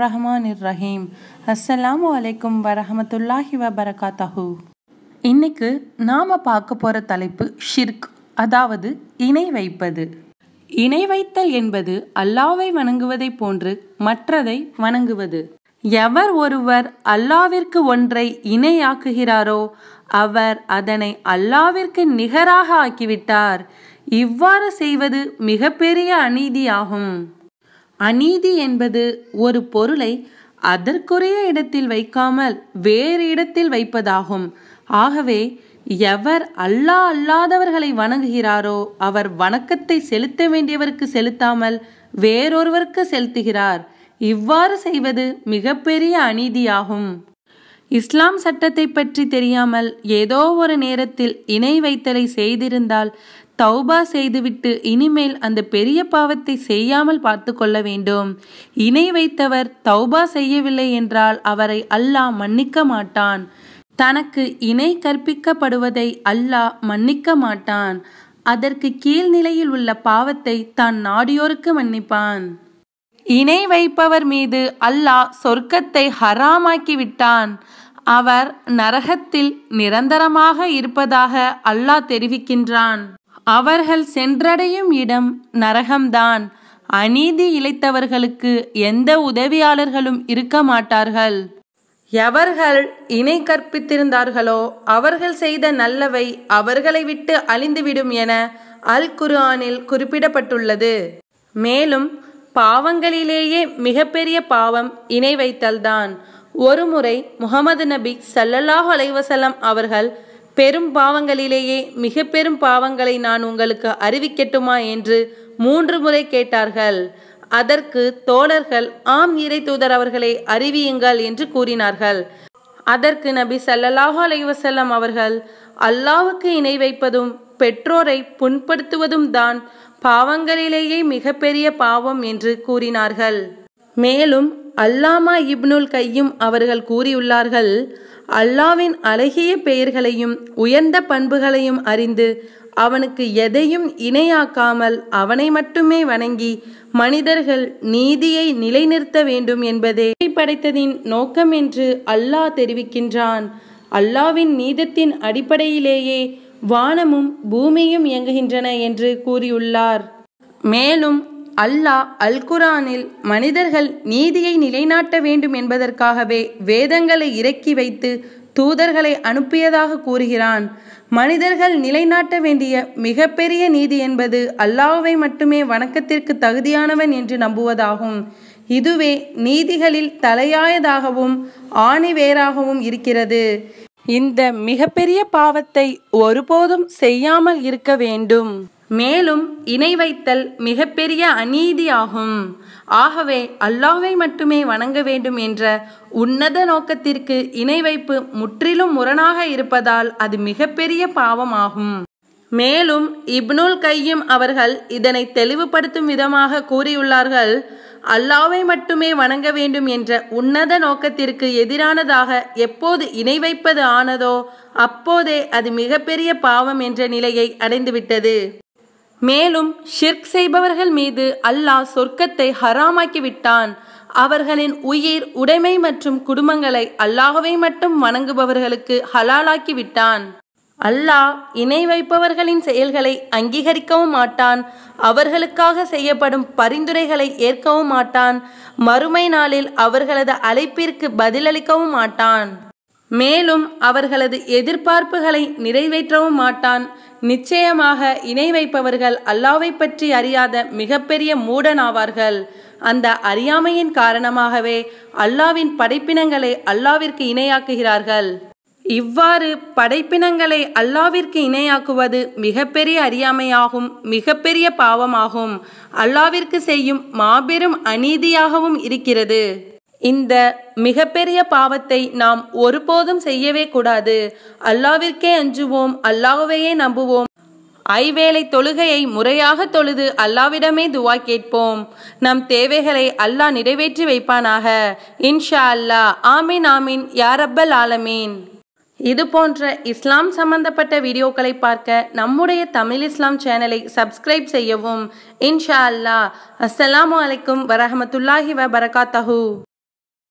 ரஹீம் அஸ்ஸலாமு அலைக்கும் வரஹமத்துல்லாஹி வபரகாத்தஹு இன்னைக்கு நாம பார்க்க போற தலைப்பு ஷிர்க் அதாவது இணை வைப்பது இணை வைத்தல் என்பது அல்லாவை வணங்குவதை போன்று மற்றதை வணங்குவது எவர் ஒருவர் அல்லாவிற்கு ஒன்றை இணையாக்குகிறாரோ அவர் அதனை அல்லாவிற்கு நிகராக ஆக்கிவிட்டார் இவ்வாறு செய்வது மிகப்பெரிய அநீதியாகும் அநீதி என்பது ஒரு பொருளை அதற்குரிய இடத்தில் வைக்காமல் வேறு இடத்தில் வைப்பதாகும் ஆகவே எவர் அல்லா அல்லாதவர்களை வணங்குகிறாரோ அவர் வணக்கத்தை செலுத்த வேண்டியவருக்கு செலுத்தாமல் வேறொருவருக்கு செலுத்துகிறார் இவ்வாறு செய்வது மிகப்பெரிய அநீதியாகும் இஸ்லாம் சட்டத்தை பற்றி தெரியாமல் ஏதோ ஒரு நேரத்தில் இணை வைத்தலை செய்திருந்தால் தௌபா செய்துவிட்டு இனிமேல் அந்த பெரிய பாவத்தை செய்யாமல் பார்த்து கொள்ள வேண்டும் இணை வைத்தவர் தௌபா செய்யவில்லை என்றால் அவரை அல்லாஹ் மன்னிக்க மாட்டான் தனக்கு இணை கற்பிக்கப்படுவதை அல்லாஹ் மன்னிக்க மாட்டான் அதற்கு கீழ்நிலையில் உள்ள பாவத்தை தான் நாடியோருக்கு மன்னிப்பான் இணை வைப்பவர் மீது அல்லாஹ் சொர்க்கத்தை ஹராமாக்கிவிட்டான் அவர் நரகத்தில் நிரந்தரமாக இருப்பதாக அல்லாஹ் தெரிவிக்கின்றான் அவர்கள் சென்றடையும் இடம் நரகம்தான் அநீதி இழைத்தவர்களுக்கு எந்த உதவியாளர்களும் இருக்க மாட்டார்கள் எவர்கள் இணை கற்பித்திருந்தார்களோ அவர்கள் செய்த நல்லவை அவர்களை விட்டு அழிந்துவிடும் என அல் குர்ஆனில் குறிப்பிடப்பட்டுள்ளது மேலும் பாவங்களிலேயே மிகப்பெரிய பாவம் இணை வைத்தல்தான் ஒருமுறை முகமது நபி சல்லல்லாஹ் அலைவசலம் அவர்கள் பெரும் பாவங்களிலேயே மிக பெரும் பாவங்களை நான் உங்களுக்கு அறிவிக்கட்டுமா என்று மூன்று முறை கேட்டார்கள் அதற்கு தோழர்கள் ஆம் இறை தூதர் அவர்களை அறிவியுங்கள் என்று கூறினார்கள் அதற்கு நபி சல்லல்லாஹு அலைவசல்லம் அவர்கள் அல்லாவுக்கு இணை வைப்பதும் பெற்றோரை புண்படுத்துவதும் தான் பாவங்களிலேயே மிகப்பெரிய பாவம் என்று கூறினார்கள் மேலும் அல்லாமா இப்னுல் கையும் அவர்கள் கூறியுள்ளார்கள் அல்லாவின் அழகிய பெயர்களையும் உயர்ந்த பண்புகளையும் அறிந்து அவனுக்கு எதையும் இணையாக்காமல் அவனை மட்டுமே வணங்கி மனிதர்கள் நீதியை நிலைநிறுத்த வேண்டும் என்பதே படைத்ததின் நோக்கம் என்று அல்லாஹ் தெரிவிக்கின்றான் அல்லாவின் நீதத்தின் அடிப்படையிலேயே வானமும் பூமியும் இயங்குகின்றன என்று கூறியுள்ளார் மேலும் அல்லாஹ் அல்குரானில் மனிதர்கள் நீதியை நிலைநாட்ட வேண்டும் என்பதற்காகவே வேதங்களை இறக்கி வைத்து தூதர்களை அனுப்பியதாக கூறுகிறான் மனிதர்கள் நிலைநாட்ட வேண்டிய மிகப்பெரிய நீதி என்பது அல்லாஹுவை மட்டுமே வணக்கத்திற்கு தகுதியானவன் என்று நம்புவதாகும் இதுவே நீதிகளில் தலையாயதாகவும் ஆணிவேராகவும் இருக்கிறது இந்த மிகப்பெரிய பாவத்தை ஒருபோதும் செய்யாமல் இருக்க வேண்டும் மேலும் இணை வைத்தல் மிகப்பெரிய அநீதியாகும் ஆகவே அல்லாவை மட்டுமே வணங்க வேண்டும் என்ற உன்னத நோக்கத்திற்கு இணை வைப்பு முற்றிலும் முரணாக இருப்பதால் அது மிகப்பெரிய பாவமாகும் மேலும் இப்னுல் கையும் அவர்கள் இதனை தெளிவுபடுத்தும் விதமாக கூறியுள்ளார்கள் அல்லாவை மட்டுமே வணங்க வேண்டும் என்ற உன்னத நோக்கத்திற்கு எதிரானதாக எப்போது இணை வைப்பது ஆனதோ அப்போதே அது மிகப்பெரிய பாவம் என்ற நிலையை அடைந்துவிட்டது மேலும் ஷிர்க் செய்பவர்கள் மீது அல்லாஹ் சொர்க்கத்தை ஹராமாக்கிவிட்டான் அவர்களின் உயிர் உடைமை மற்றும் குடும்பங்களை அல்லாஹவை மட்டும் வணங்குபவர்களுக்கு ஹலாலாக்கிவிட்டான் அல்லாஹ் இணை வைப்பவர்களின் செயல்களை அங்கீகரிக்கவும் மாட்டான் அவர்களுக்காக செய்யப்படும் பரிந்துரைகளை ஏற்கவும் மாட்டான் மறுமை நாளில் அவர்களது அழைப்பிற்கு பதிலளிக்கவும் மாட்டான் மேலும் அவர்களது எதிர்பார்ப்புகளை நிறைவேற்றவும் மாட்டான் நிச்சயமாக இணை வைப்பவர்கள் அல்லாவை பற்றி அறியாத மிகப்பெரிய மூடனாவார்கள் அந்த அறியாமையின் காரணமாகவே அல்லாவின் படைப்பினங்களை அல்லாவிற்கு இணையாக்குகிறார்கள் இவ்வாறு படைப்பினங்களை அல்லாவிற்கு இணையாக்குவது மிகப்பெரிய அறியாமையாகும் மிகப்பெரிய பாவமாகும் அல்லாவிற்கு செய்யும் மாபெரும் அநீதியாகவும் இருக்கிறது இந்த மிகப்பெரிய பாவத்தை நாம் ஒருபோதும் செய்யவே கூடாது அல்லாவிற்கே அஞ்சுவோம் அல்லாஹையே நம்புவோம் ஐவேளை தொழுகையை முறையாக தொழுது அல்லாவிடமே துவா கேட்போம் நம் தேவைகளை அல்லாஹ் நிறைவேற்றி வைப்பானாக இன்ஷா அல்லா ஆமீன் ஆமீன் யாரப்பல் ஆலமீன் இது போன்ற இஸ்லாம் சம்பந்தப்பட்ட வீடியோக்களை பார்க்க நம்முடைய தமிழ் இஸ்லாம் சேனலை சப்ஸ்கிரைப் செய்யவும் இன்ஷா அல்லா அஸ்லாம் அலைக்கும் வரமத்துல்லாஹி வ